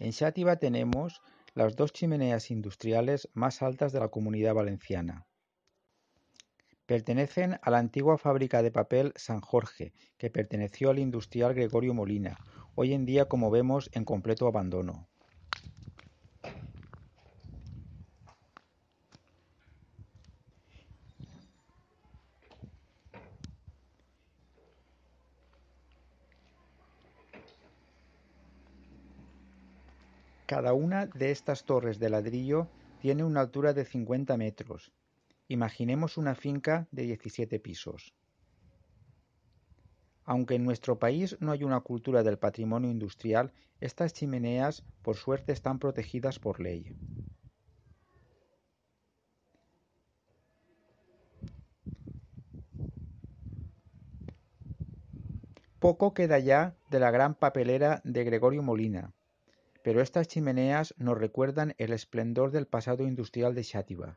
En Xàtiva tenemos las dos chimeneas industriales más altas de la Comunidad Valenciana. Pertenecen a la antigua fábrica de papel San Jorge, que perteneció al industrial Gregorio Molina, hoy en día como vemos en completo abandono. Cada una de estas torres de ladrillo tiene una altura de 50 metros. Imaginemos una finca de 17 pisos. Aunque en nuestro país no hay una cultura del patrimonio industrial, estas chimeneas por suerte están protegidas por ley. Poco queda ya de la gran papelera de Gregorio Molina, pero estas chimeneas nos recuerdan el esplendor del pasado industrial de Xàtiva.